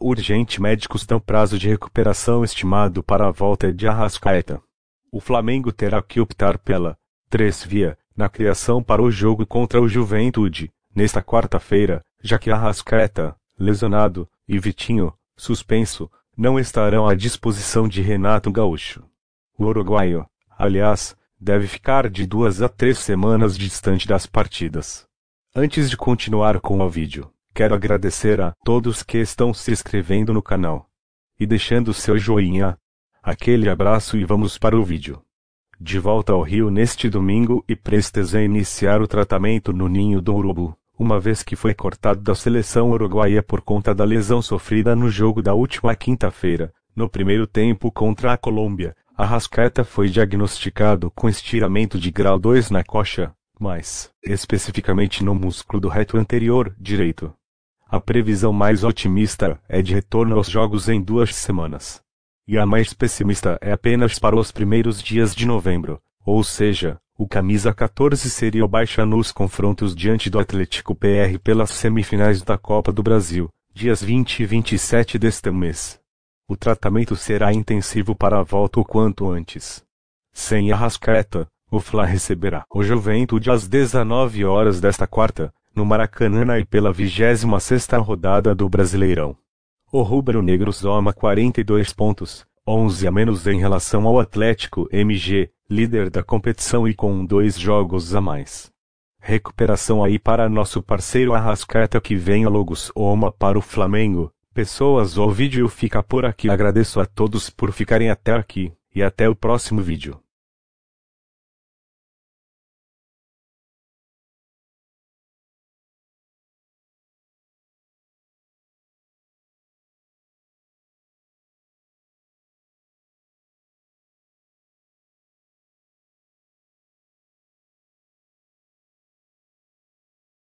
Urgente médicos dão prazo de recuperação estimado para a volta de Arrascaeta. O Flamengo terá que optar pela 3 via na criação para o jogo contra o Juventude, nesta quarta-feira, já que Arrascaeta, lesionado, e Vitinho, suspenso, não estarão à disposição de Renato Gaúcho. O uruguaio, aliás, deve ficar de duas a três semanas distante das partidas. Antes de continuar com o vídeo. Quero agradecer a todos que estão se inscrevendo no canal e deixando seu joinha. Aquele abraço e vamos para o vídeo. De volta ao Rio neste domingo e prestes a iniciar o tratamento no ninho do urubu, uma vez que foi cortado da seleção uruguaia por conta da lesão sofrida no jogo da última quinta-feira, no primeiro tempo contra a Colômbia. a Arrascaeta foi diagnosticado com estiramento de grau 2 na coxa, mais especificamente no músculo do reto anterior direito. A previsão mais otimista é de retorno aos jogos em duas semanas. E a mais pessimista é apenas para os primeiros dias de novembro, ou seja, o camisa 14 seria baixa nos confrontos diante do Atlético PR pelas semifinais da Copa do Brasil, dias 20 e 27 deste mês. O tratamento será intensivo para a volta o quanto antes. Sem a rascaeta, o Fla receberá o Juventude às 19 horas desta quarta, no Maracanã e pela 26 rodada do Brasileirão. O rubro-negro soma 42 pontos, 11 a menos em relação ao Atlético MG, líder da competição e com dois jogos a mais. Recuperação aí para nosso parceiro Arrascaeta que vem a logos Oma para o Flamengo. Pessoas, o vídeo fica por aqui. Agradeço a todos por ficarem até aqui, e até o próximo vídeo.